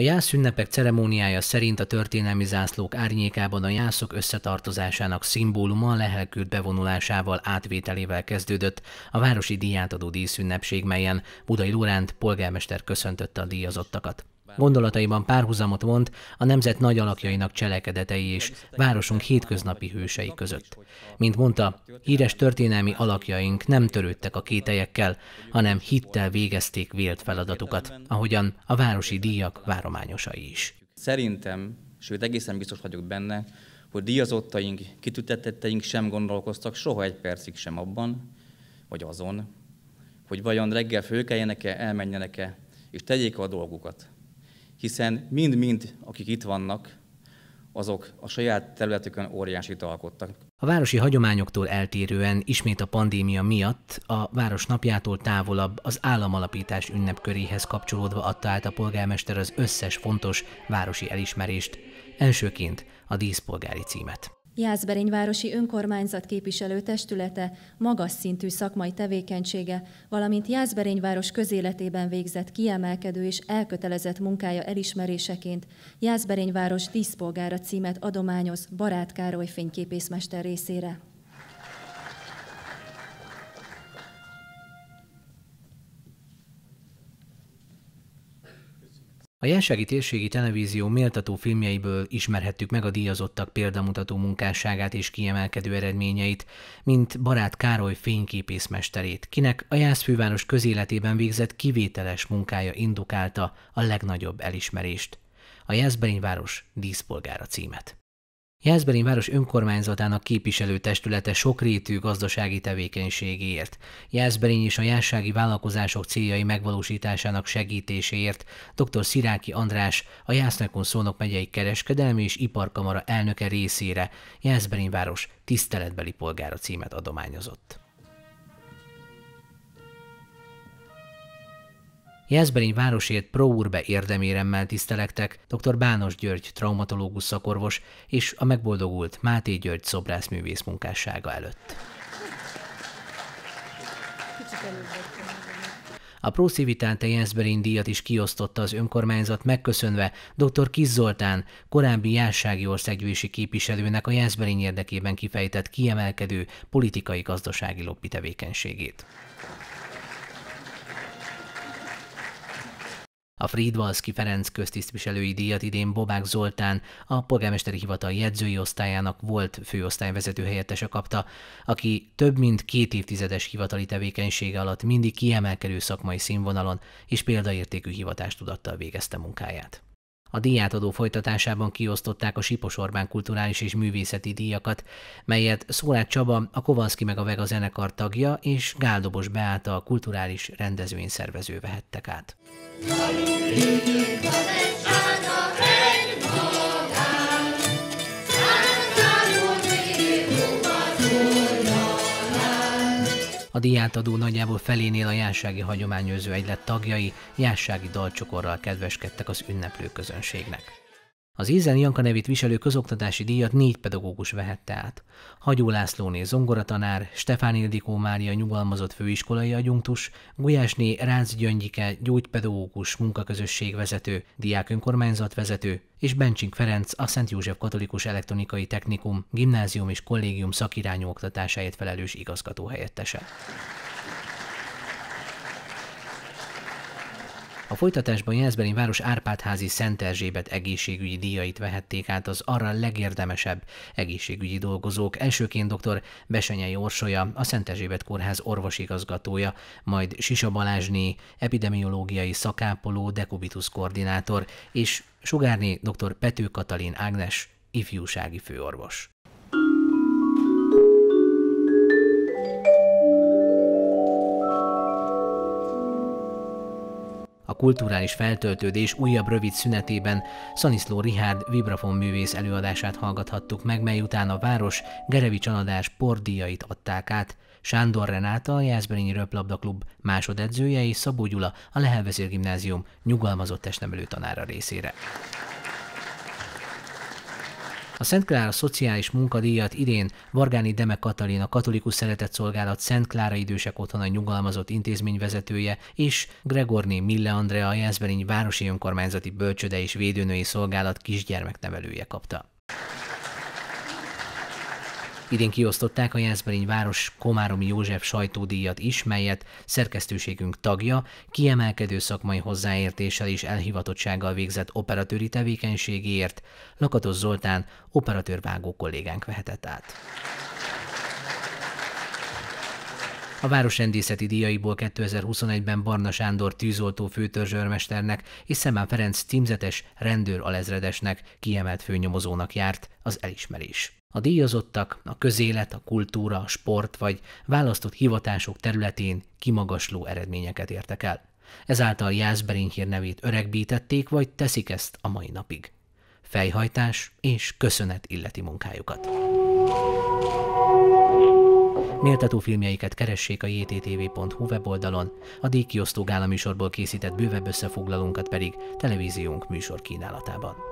A jász ünnepek ceremóniája szerint a történelmi zászlók árnyékában a jászok összetartozásának szimbóluma a lehelkült bevonulásával átvételével kezdődött a Városi Díjátadó Díszünnepség, melyen Budai Lóránt polgármester köszöntötte a díjazottakat. Gondolataiban párhuzamot vont a nemzet nagy alakjainak cselekedetei és városunk hétköznapi hősei között. Mint mondta, híres történelmi alakjaink nem törődtek a kételyekkel, hanem hittel végezték vélt feladatukat, ahogyan a városi díjak várományosai is. Szerintem, sőt egészen biztos vagyok benne, hogy díjazottaink, kitüttetetteink sem gondolkoztak soha egy percig sem abban, vagy azon, hogy vajon reggel fölkeljenek-e, elmenjenek-e, és tegyék a dolgukat hiszen mind-mind, akik itt vannak, azok a saját területükön óriásit alkottak. A városi hagyományoktól eltérően ismét a pandémia miatt a város napjától távolabb az államalapítás ünnepköréhez kapcsolódva adta át a polgármester az összes fontos városi elismerést, elsőként a díszpolgári címet. Jászberényvárosi önkormányzat képviselő testülete magas szintű szakmai tevékenysége, valamint Jászberényváros közéletében végzett kiemelkedő és elkötelezett munkája elismeréseként Jászberényváros díszpolgára címet adományoz Barát Károly fényképészmester részére. A Jelsági Térségi Televízió méltató filmjeiből ismerhettük meg a díjazottak példamutató munkásságát és kiemelkedő eredményeit, mint barát Károly fényképészmesterét, kinek a Jászfőváros közéletében végzett kivételes munkája indukálta a legnagyobb elismerést. A Jászberényváros díszpolgára címet. Jászberény város önkormányzatának képviselőtestülete sokrétű gazdasági tevékenységéért, Jászberény és a jássági vállalkozások céljai megvalósításának segítéséért dr. Sziráki András, a Jásznakon Szónok megyei kereskedelmi és iparkamara elnöke részére Jászberény város tiszteletbeli polgára címet adományozott. Jászberény városért prourbe érdeméremmel tisztelektek dr. Bános György traumatológus szakorvos és a megboldogult Máté György szobrászművész munkássága előtt. A Prócivitáte Jensberin díjat is kiosztotta az önkormányzat megköszönve dr. Kis Zoltán, korábbi jársági országgyűlési képviselőnek a Jensberin érdekében kifejtett kiemelkedő politikai-gazdasági lobby tevékenységét. A Friedvalszki Ferenc köztisztviselői díjat idén Bobák Zoltán, a polgármesteri hivatal jegyzői osztályának volt főosztályvezető helyettese kapta, aki több mint két évtizedes hivatali tevékenysége alatt mindig kiemelkedő szakmai színvonalon és példaértékű hivatástudattal végezte munkáját. A díjátadó folytatásában kiosztották a Sipos Orbán kulturális és művészeti díjakat, melyet Szólát Csaba, a Kovanszki meg a Vega zenekar tagja és Gáldobos Beáta a kulturális rendezvényszervező vehettek át. Na, A diátadó nagyjából felénél a jársági Hagyományőrző Egylet tagjai jársági dalcsokorral kedveskedtek az ünneplő közönségnek. Az Ézen Janka nevét viselő közoktatási díjat négy pedagógus vehette át. Hagyó Lászlóné zongoratanár, Stefán Ildikó Mária nyugalmazott főiskolai agyunktus, Gulyásné Ránc Gyöngyike gyógypedagógus munkaközösség vezető, diák önkormányzat vezető, és Bencsink Ferenc a Szent József Katolikus Elektronikai Technikum, Gimnázium és Kollégium szakirányú oktatásáért felelős igazgató helyettese. A folytatásban Jelzbeli város Árpádházi Szent Erzsébet egészségügyi díjait vehették át az arra legérdemesebb egészségügyi dolgozók. Elsőként dr. Besenyei Orsolya, a Szent Erzsébet Kórház orvosigazgatója, majd Sisa Balázsné, epidemiológiai szakápoló, dekubitus koordinátor, és Sugárné dr. Pető Katalin Ágnes, ifjúsági főorvos. kulturális feltöltődés újabb rövid szünetében Szaniszló Rihárd vibrafon művész előadását hallgathattuk meg, mely után a város Gerevi Anadás pordíjait adták át. Sándor Renáta, a Jászberényi Röplabda Klub másodedzője és Szabó Gyula, a Lehelvezér Gimnázium nyugalmazott testnevelő tanára részére. A Szent Klára Szociális Munkadíjat idén Vargáni Deme Katalin, a Katolikus Szeretett Szolgálat Szent Klára Idősek Otthona Nyugalmazott Intézményvezetője és Gregorné Mille Andrea, Jászberény Városi Önkormányzati Bölcsöde és Védőnői Szolgálat kisgyermeknevelője kapta. Idén kiosztották a Jászberény város Komáromi József sajtódíjat is, melyet szerkesztőségünk tagja kiemelkedő szakmai hozzáértéssel és elhivatottsággal végzett operatőri tevékenységéért Lakatos Zoltán operatőrvágó kollégánk vehetett át. A városrendészeti díjaiból 2021-ben Barna Sándor tűzoltó főtörzsőrmesternek és Szemán Ferenc címzetes rendőr alezredesnek kiemelt főnyomozónak járt az elismerés. A díjazottak a közélet, a kultúra, a sport vagy választott hivatások területén kimagasló eredményeket értek el. Ezáltal Jász Berinkhér nevét öregbítették, vagy teszik ezt a mai napig. Fejhajtás és köszönet illeti munkájukat. Méltató filmjeiket keressék a jttv.hu weboldalon, a díjkiosztó gálaműsorból készített bővebb összefoglalónkat pedig televíziónk műsor kínálatában.